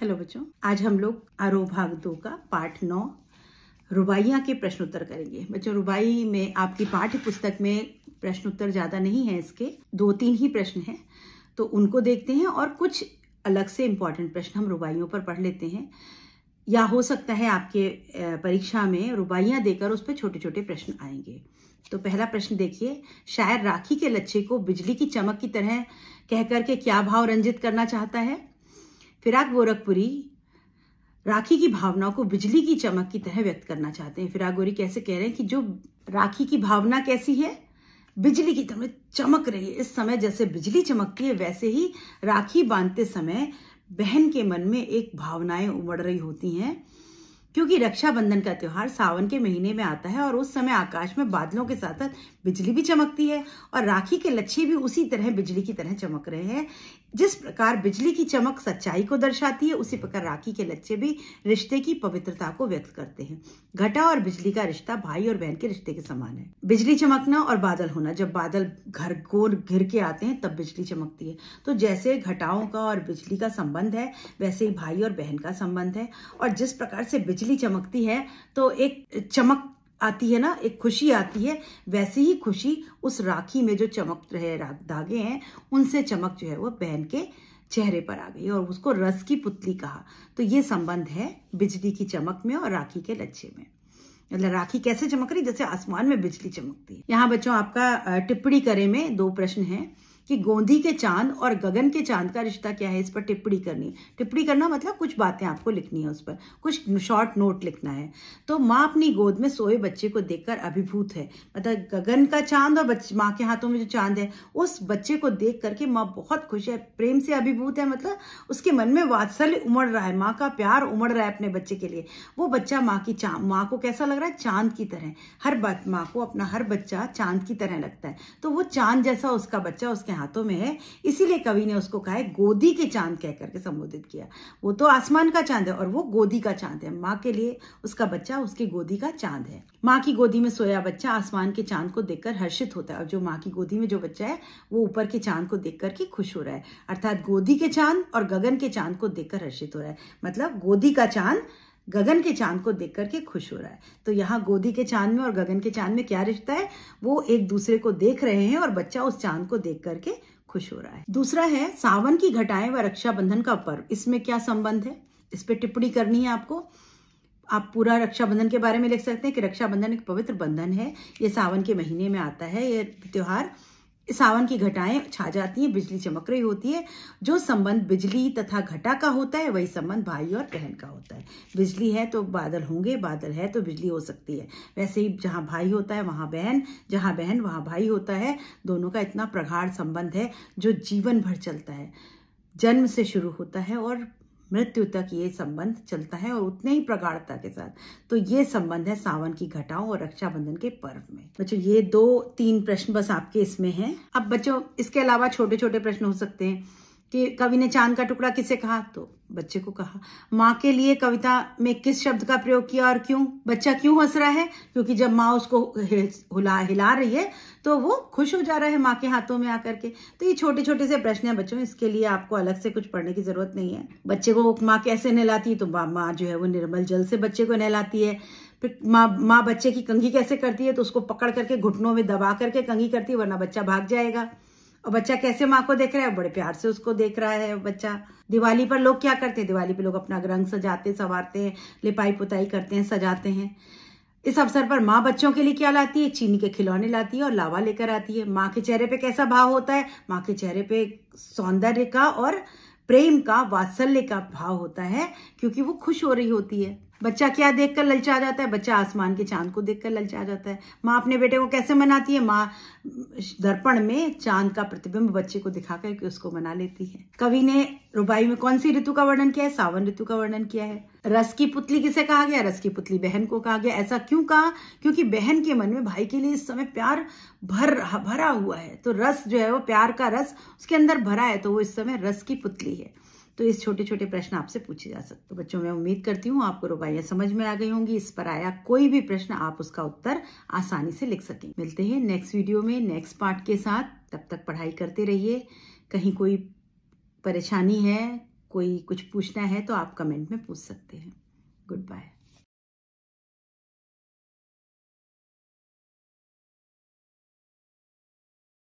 hello बच्चों आज हम लोग आरो भाग दो का पाठ नौ रुबाइया के प्रश्नोत्तर करेंगे बच्चों रुबाई में आपकी पाठ्य पुस्तक में प्रश्नोत्तर ज़्यादा नहीं है इसके दो तीन ही प्रश्न हैं तो उनको देखते हैं और कुछ अलग से इम्पॉर्टेंट प्रश्न हम रुबाइयों पर पढ़ लेते हैं या हो सकता है आपके परीक्षा में रुबाइयाँ देकर उस पर छोटे छोटे प्रश्न आएंगे तो पहला प्रश्न देखिए शायर राखी के लच्छे को बिजली की चमक की तरह कहकर के क्या भाव रंजित करना चाहता है फिराक गोरखपुरी राखी की भावनाओं को बिजली की चमक की तरह व्यक्त करना चाहते हैं फिराक गोरी कैसे कह रहे हैं कि जो राखी की भावना कैसी है बिजली की तरह चमक रही है इस समय जैसे बिजली चमकती है वैसे ही राखी बांधते समय बहन के मन में एक भावनाएं उमड़ रही होती हैं क्योंकि रक्षाबंधन का त्योहार सावन के महीने में आता है और उस समय आकाश में बादलों के साथ साथ बिजली भी चमकती है और राखी के लच्छे भी उसी तरह बिजली की तरह चमक रहे हैं जिस प्रकार बिजली की चमक सच्चाई को दर्शाती है उसी प्रकार राखी के लच्छे भी रिश्ते की पवित्रता को व्यक्त करते हैं घटा और बिजली का रिश्ता भाई और बहन के रिश्ते के समान है बिजली चमकना और बादल होना जब बादल घर को घिर के आते हैं तब बिजली चमकती है तो जैसे घटाओं का और बिजली का संबंध है वैसे ही भाई और बहन का संबंध है और जिस प्रकार से बिजली बिजली चमकती है तो एक चमक आती है ना एक खुशी आती है वैसे ही खुशी उस राखी में जो चमक रहे धागे हैं उनसे चमक जो है वो बहन के चेहरे पर आ गई और उसको रस की पुतली कहा तो ये संबंध है बिजली की चमक में और राखी के लच्छे में मतलब राखी कैसे चमक रही जैसे आसमान में बिजली चमकती है यहाँ बच्चों आपका टिप्पणी करे में दो प्रश्न हैं कि गोंदी के चांद और गगन के चांद का रिश्ता क्या है इस पर टिप्पणी करनी टिप्पणी करना मतलब कुछ बातें आपको लिखनी है उस पर कुछ शॉर्ट नोट लिखना है तो माँ अपनी गोद में सोए बच्चे को देखकर अभिभूत है मतलब गगन का चांद और माँ के हाथों में जो चांद है उस बच्चे को देख करके माँ बहुत खुश है प्रेम से अभिभूत है मतलब उसके मन में वात्सल्य उमड़ रहा है माँ का प्यार उमड़ रहा है अपने बच्चे के लिए वो बच्चा माँ की चांद माँ को कैसा लग रहा है चांद की तरह हर माँ को अपना हर बच्चा चांद की तरह लगता है तो वो चांद जैसा उसका बच्चा उसके हाथों में है इसीलिए कवि ने उसको कहा है गोदी के चांद कह करके संबोधित किया वो तो आसमान का चांद है और वो गोदी का चांद है माँ के लिए उसका बच्चा उसकी गोदी का चांद है माँ की गोदी में सोया बच्चा आसमान के चांद को देखकर हर्षित होता है और जो माँ की गोदी में जो बच्चा है वो ऊपर के चांद को देख करके खुश हो रहा है अर्थात गोदी के चांद और गगन के चांद को देखकर हर्षित हो रहा है मतलब गोदी का चांद गगन के चांद को देख करके खुश हो रहा है तो यहाँ गोदी के चांद में और गगन के चांद में क्या रिश्ता है वो एक दूसरे को देख रहे हैं और बच्चा उस चांद को देख करके खुश हो रहा है दूसरा है सावन की घटाएं व रक्षाबंधन का पर्व इसमें क्या संबंध है इस पर टिप्पणी करनी है आपको आप पूरा रक्षाबंधन के बारे में लिख सकते हैं कि रक्षाबंधन एक पवित्र बंधन है ये सावन के महीने में आता है ये त्योहार सावन की घटाएं छा जाती हैं बिजली चमक रही होती है जो संबंध बिजली तथा घटा का होता है वही संबंध भाई और बहन का होता है बिजली है तो बादल होंगे बादल है तो बिजली हो सकती है वैसे ही जहां भाई होता है वहां बहन जहां बहन वहां भाई होता है दोनों का इतना प्रगाढ़ संबंध है जो जीवन भर चलता है जन्म से शुरू होता है और मृत्यु तक ये संबंध चलता है और उतने ही प्रगाढ़ता के साथ तो ये संबंध है सावन की घटाओं और रक्षाबंधन के पर्व में बच्चों ये दो तीन प्रश्न बस आपके इसमें हैं अब बच्चों इसके अलावा छोटे छोटे प्रश्न हो सकते हैं कि कवि ने चांद का टुकड़ा किसे कहा तो बच्चे को कहा माँ के लिए कविता में किस शब्द का प्रयोग किया और क्यों बच्चा क्यों हंस रहा है क्योंकि जब माँ उसको हिला हिला रही है तो वो खुश हो जा रहा है माँ के हाथों में आकर के तो ये छोटे छोटे से प्रश्न है बच्चों इसके लिए आपको अलग से कुछ पढ़ने की जरूरत नहीं है बच्चे को माँ कैसे नहलाती है तो माँ जो है वो निर्मल जल से बच्चे को नहलाती है फिर माँ माँ बच्चे की कंघी कैसे करती है तो उसको पकड़ करके घुटनों में दबा करके कंघी करती है वरना बच्चा भाग जाएगा और बच्चा कैसे माँ को देख रहा है बड़े प्यार से उसको देख रहा है बच्चा दिवाली पर लोग क्या करते हैं दिवाली पर लोग अपना रंग सजाते संवारते हैं लिपाई पुताई करते हैं सजाते हैं इस अवसर पर माँ बच्चों के लिए क्या लाती है चीनी के खिलौने लाती है और लावा लेकर आती है माँ के चेहरे पे कैसा भाव होता है माँ के चेहरे पे सौंदर्य का और प्रेम का वात्सल्य का भाव होता है क्योंकि वो खुश हो रही होती है बच्चा क्या देखकर ललचा जाता है बच्चा आसमान के चांद को देखकर ललचा जाता है माँ अपने बेटे को कैसे मनाती है माँ दर्पण में चांद का प्रतिबिंब बच्चे को दिखा करके उसको मना लेती है कवि ने रुबाई में कौन सी ऋतु का वर्णन किया है सावन ऋतु का वर्णन किया है रस की पुतली किसे कहा गया रस की पुतली बहन को कहा गया ऐसा क्यों कहा क्योंकि बहन के मन में भाई के लिए इस समय प्यार भर भरा हुआ है तो रस जो है वो प्यार का रस उसके अंदर भरा है तो वो इस समय रस की पुतली है तो इस छोटे छोटे प्रश्न आपसे पूछे जा सकते तो बच्चों मैं उम्मीद करती हूँ आपको रुबाइयाँ समझ में आ गई होंगी इस पर आया कोई भी प्रश्न आप उसका उत्तर आसानी से लिख सकें मिलते हैं नेक्स्ट वीडियो में नेक्स्ट पार्ट के साथ तब तक पढ़ाई करते रहिए कहीं कोई परेशानी है कोई कुछ पूछना है तो आप कमेंट में पूछ सकते हैं गुड बाय